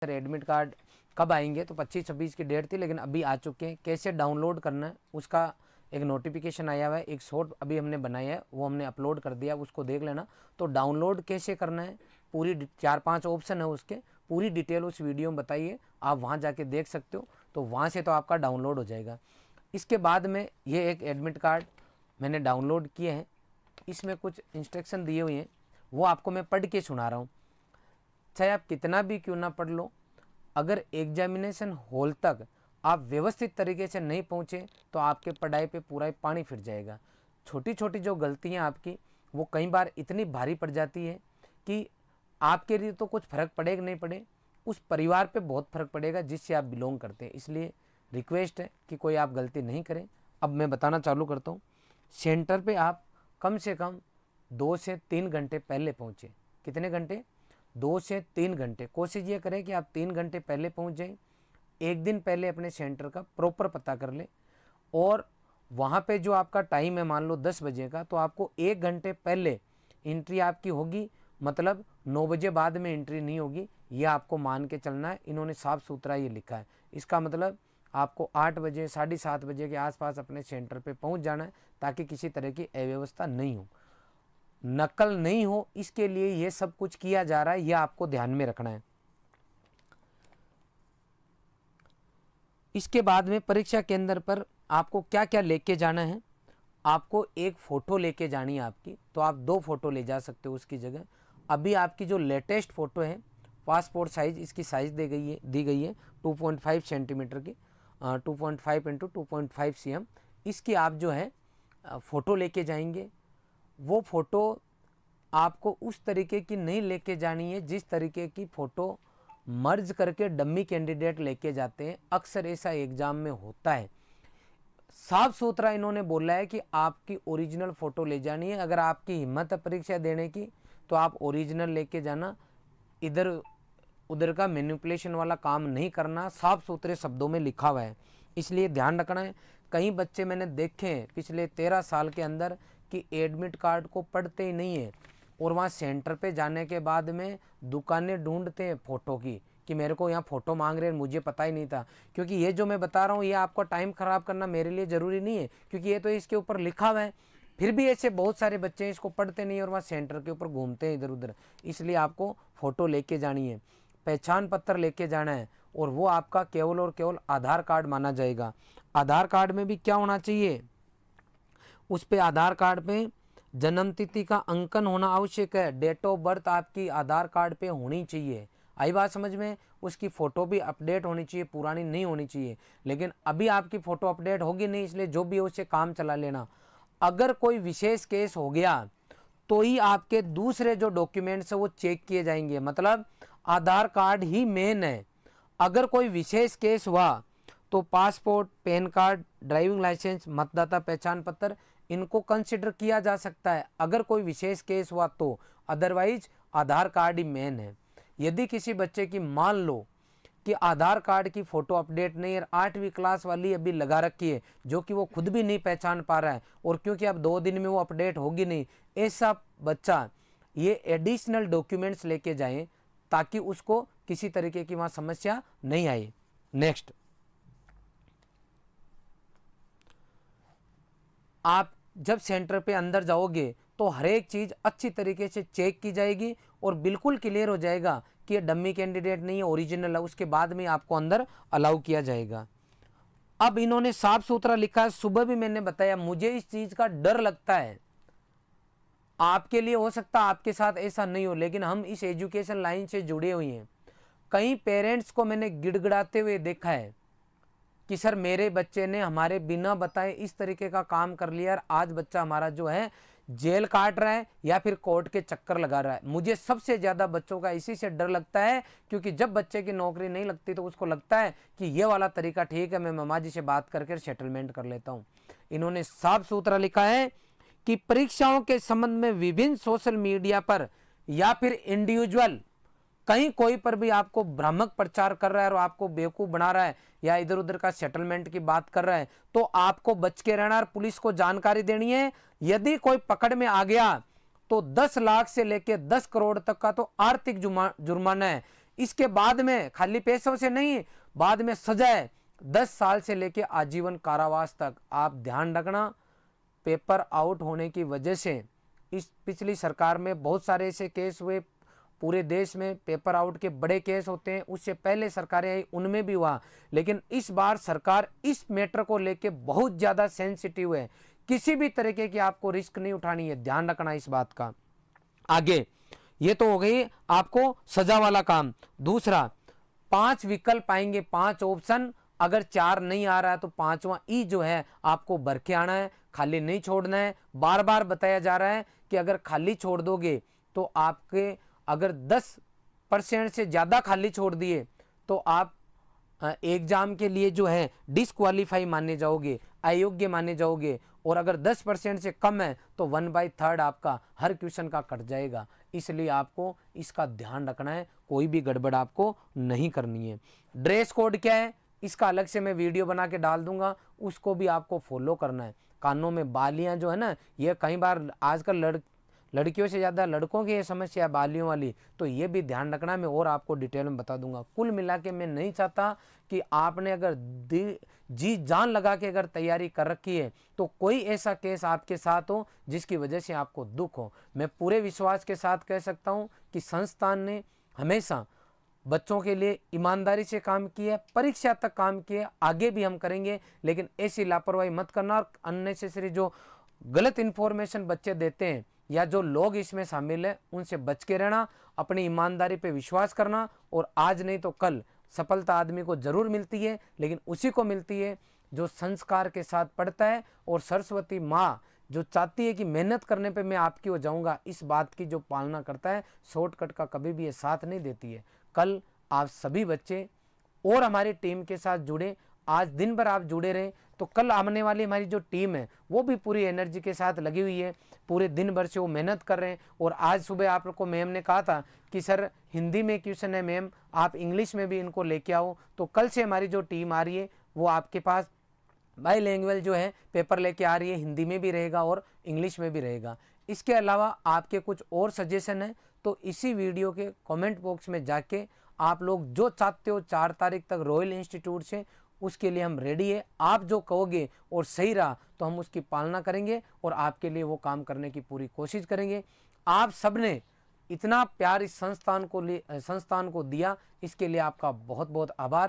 sir admit card कब आएंगे तो 25-26 की डेट थी लेकिन अभी आ चुके हैं कैसे डाउनलोड करना है उसका एक नोटिफिकेशन आया हुआ है एक शॉर्ट अभी हमने बनाया है वो हमने अपलोड कर दिया उसको देख लेना तो डाउनलोड कैसे करना है पूरी चार पांच ऑप्शन है उसके पूरी डिटेल उस वीडियो में बताइए आप वहाँ जाके देख सकते हो तो वहाँ से तो आपका डाउनलोड हो जाएगा इसके बाद में ये एक एडमिट कार्ड मैंने डाउनलोड किए हैं इसमें कुछ इंस्ट्रक्शन दिए हुए हैं वो आपको मैं पढ़ के सुना रहा हूँ चाहे आप कितना भी क्यों ना पढ़ लो अगर एग्जामिनेशन हॉल तक आप व्यवस्थित तरीके से नहीं पहुँचे तो आपके पढ़ाई पर पूरा पानी फिर जाएगा छोटी छोटी जो गलतियाँ आपकी वो कई बार इतनी भारी पड़ जाती है कि आपके लिए तो कुछ फ़र्क पड़ेगा नहीं पड़े उस परिवार पे बहुत फ़र्क पड़ेगा जिससे आप बिलोंग करते हैं इसलिए रिक्वेस्ट है कि कोई आप गलती नहीं करें अब मैं बताना चालू करता हूँ सेंटर पे आप कम से कम दो से तीन घंटे पहले पहुँचे कितने घंटे दो से तीन घंटे कोशिश ये करें कि आप तीन घंटे पहले पहुंच जाएं एक दिन पहले अपने सेंटर का प्रॉपर पता कर लें और वहाँ पे जो आपका टाइम है मान लो दस बजे का तो आपको एक घंटे पहले एंट्री आपकी होगी मतलब नौ बजे बाद में एंट्री नहीं होगी ये आपको मान के चलना है इन्होंने साफ सुथरा ये लिखा है इसका मतलब आपको आठ बजे साढ़े सात बजे के आसपास अपने सेंटर पे पहुंच जाना है ताकि किसी तरह की अव्यवस्था नहीं हो नकल नहीं हो इसके लिए ये सब कुछ किया जा रहा है यह आपको ध्यान में रखना है इसके बाद में परीक्षा केंद्र पर आपको क्या क्या लेके जाना है आपको एक फ़ोटो लेके जानी है आपकी तो आप दो फ़ोटो ले जा सकते हो उसकी जगह अभी आपकी जो लेटेस्ट फ़ोटो है पासपोर्ट साइज़ इसकी साइज़ दे गई है दी गई है 2.5 सेंटीमीटर की two point five into two point five C M इसकी आप जो है फ़ोटो लेके जाएंगे वो फ़ोटो आपको उस तरीके की नहीं लेके जानी है जिस तरीके की फ़ोटो मर्ज करके डम्मी कैंडिडेट लेके जाते हैं अक्सर ऐसा एग्ज़ाम में होता है साफ सुथरा इन्होंने बोला है कि आपकी ओरिजिनल फ़ोटो ले जानी है अगर आपकी हिम्मत है परीक्षा देने की तो आप ओरिजिनल लेके जाना इधर उधर का मैनिपुलेशन वाला काम नहीं करना साफ सुथरे शब्दों में लिखा हुआ है इसलिए ध्यान रखना है कई बच्चे मैंने देखे हैं पिछले तेरह साल के अंदर कि एडमिट कार्ड को पढ़ते ही नहीं है और वहाँ सेंटर पे जाने के बाद में दुकानें ढूंढते हैं फ़ोटो की कि मेरे को यहाँ फ़ोटो मांग रहे हैं मुझे पता ही नहीं था क्योंकि ये जो मैं बता रहा हूँ ये आपका टाइम ख़राब करना मेरे लिए ज़रूरी नहीं है क्योंकि ये तो इसके ऊपर लिखा हुआ है फिर भी ऐसे बहुत सारे बच्चे हैं इसको पढ़ते नहीं और वहाँ सेंटर के ऊपर घूमते हैं इधर उधर इसलिए आपको फ़ोटो लेके जानी है पहचान पत्र लेके जाना है और वो आपका केवल और केवल आधार कार्ड माना जाएगा आधार कार्ड में भी क्या होना चाहिए उस पर आधार कार्ड पे जन्म तिथि का अंकन होना आवश्यक है डेट ऑफ बर्थ आपकी आधार कार्ड पे होनी चाहिए आई बात समझ में उसकी फ़ोटो भी अपडेट होनी चाहिए पुरानी नहीं होनी चाहिए लेकिन अभी आपकी फ़ोटो अपडेट होगी नहीं इसलिए जो भी हो उससे काम चला लेना अगर कोई विशेष केस हो गया तो ही आपके दूसरे जो डॉक्यूमेंट्स हैं वो चेक किए जाएंगे मतलब आधार कार्ड ही मेन है अगर कोई विशेष केस हुआ तो passport PAN card driving licence मतदाता पहचान पत्र इनको कंसिडर किया जा सकता है अगर कोई विशेष केस हुआ तो अदरवाइज आधार कार्ड ही मेन है यदि किसी बच्चे की मान लो कि आधार कार्ड की फ़ोटो अपडेट नहीं है आठवीं क्लास वाली अभी लगा रखी है जो कि वो खुद भी नहीं पहचान पा रहा है और क्योंकि अब दो दिन में वो अपडेट होगी नहीं ऐसा बच्चा ये एडिशनल डॉक्यूमेंट्स लेके जाए ताकि उसको किसी तरीके की वहां समस्या नहीं आए नेक्स्ट आप जब सेंटर पे अंदर जाओगे तो हर एक चीज़ अच्छी तरीके से चेक की जाएगी और बिल्कुल क्लियर हो जाएगा कि ये डम्मी कैंडिडेट नहीं है ओरिजिनल है उसके बाद में आपको अंदर अलाउ किया जाएगा अब इन्होंने साफ सुथरा लिखा है सुबह भी मैंने बताया मुझे इस चीज़ का डर लगता है आपके लिए हो सकता आपके साथ ऐसा नहीं हो लेकिन हम इस एजुकेशन लाइन से जुड़े हुए हैं कई पेरेंट्स को मैंने गिड़गिड़ाते हुए देखा है कि सर मेरे बच्चे ने हमारे बिना बताए इस तरीके का काम कर लिया और आज बच्चा हमारा जो है जेल काट रहा है या फिर कोर्ट के चक्कर लगा रहा है मुझे सबसे ज़्यादा बच्चों का इसी से डर लगता है क्योंकि जब बच्चे की नौकरी नहीं लगती तो उसको लगता है कि ये वाला तरीका ठीक है मैं ममा जी से बात करके सेटलमेंट कर लेता हूँ इन्होंने साफ सुथरा लिखा है कि परीक्षाओं के संबंध में विभिन्न सोशल मीडिया पर या फिर इंडिविजुअल कहीं कोई पर भी आपको भ्रामक प्रचार कर रहा है और आपको बेवकूफ़ बना रहा है या इधर उधर का सेटलमेंट की बात कर रहा है तो आपको बच के रहना और पुलिस को जानकारी देनी है यदि कोई पकड़ में आ गया तो 10 लाख से लेकर 10 करोड़ तक का तो आर्थिक जुर्माना है इसके बाद में खाली पैसों से नहीं बाद में सजा है दस साल से लेकर आजीवन कारावास तक आप ध्यान रखना पेपर आउट होने की वजह से इस पिछली सरकार में बहुत सारे ऐसे केस हुए पूरे देश में पेपर आउट के बड़े केस होते हैं उससे पहले सरकारें आई उनमें भी हुआ लेकिन इस बार सरकार इस मैटर को लेके बहुत ज़्यादा सेंसिटिव है किसी भी तरीके की आपको रिस्क नहीं उठानी है ध्यान रखना इस बात का आगे ये तो हो गई आपको सजा वाला काम दूसरा पांच विकल्प आएंगे पांच ऑप्शन अगर चार नहीं आ रहा है तो पांचवा ई जो है आपको भर के आना है खाली नहीं छोड़ना है बार बार बताया जा रहा है कि अगर खाली छोड़ दोगे तो आपके अगर 10 परसेंट से ज़्यादा खाली छोड़ दिए तो आप एग्ज़ाम के लिए जो है डिसक्वालीफाई माने जाओगे अयोग्य माने जाओगे और अगर 10 परसेंट से कम है तो वन बाई थर्ड आपका हर क्वेश्चन का कट जाएगा इसलिए आपको इसका ध्यान रखना है कोई भी गड़बड़ आपको नहीं करनी है ड्रेस कोड क्या है इसका अलग से मैं वीडियो बना के डाल दूंगा उसको भी आपको फॉलो करना है कानों में बालियां जो है ना ये कई बार आजकल लड़ लड़कियों से ज़्यादा लड़कों की है समस्या बालियों वाली तो ये भी ध्यान रखना मैं और आपको डिटेल में बता दूंगा कुल मिला के मैं नहीं चाहता कि आपने अगर जी जान लगा के अगर तैयारी कर रखी है तो कोई ऐसा केस आपके साथ हो जिसकी वजह से आपको दुख हो मैं पूरे विश्वास के साथ कह सकता हूँ कि संस्थान ने हमेशा बच्चों के लिए ईमानदारी से काम किया परीक्षा तक काम किया आगे भी हम करेंगे लेकिन ऐसी लापरवाही मत करना और अननेसेसरी जो गलत इन्फॉर्मेशन बच्चे देते हैं या जो लोग इसमें शामिल हैं उनसे बच के रहना अपनी ईमानदारी पे विश्वास करना और आज नहीं तो कल सफलता आदमी को ज़रूर मिलती है लेकिन उसी को मिलती है जो संस्कार के साथ पढ़ता है और सरस्वती माँ जो चाहती है कि मेहनत करने पे मैं आपकी हो जाऊंगा इस बात की जो पालना करता है शॉर्टकट का कभी भी ये साथ नहीं देती है कल आप सभी बच्चे और हमारी टीम के साथ जुड़े आज दिन भर आप जुड़े रहें तो कल आने वाली हमारी जो टीम है वो भी पूरी एनर्जी के साथ लगी हुई है पूरे दिन भर से वो मेहनत कर रहे हैं और आज सुबह आप लोग को मैम ने कहा था कि सर हिंदी में क्वेश्चन है मैम आप इंग्लिश में भी इनको लेके आओ तो कल से हमारी जो टीम आ रही है वो आपके पास बाई लैंग्वेज जो है पेपर लेके आ रही है हिंदी में भी रहेगा और इंग्लिश में भी रहेगा इसके अलावा आपके कुछ और सजेशन है तो इसी वीडियो के कमेंट बॉक्स में जाके आप लोग जो चाहते हो चार तारीख तक रॉयल इंस्टीट्यूट से उसके लिए हम रेडी है आप जो कहोगे और सही रहा तो हम उसकी पालना करेंगे और आपके लिए वो काम करने की पूरी कोशिश करेंगे आप सबने इतना प्यार इस संस्थान को संस्थान को दिया इसके लिए आपका बहुत बहुत आभार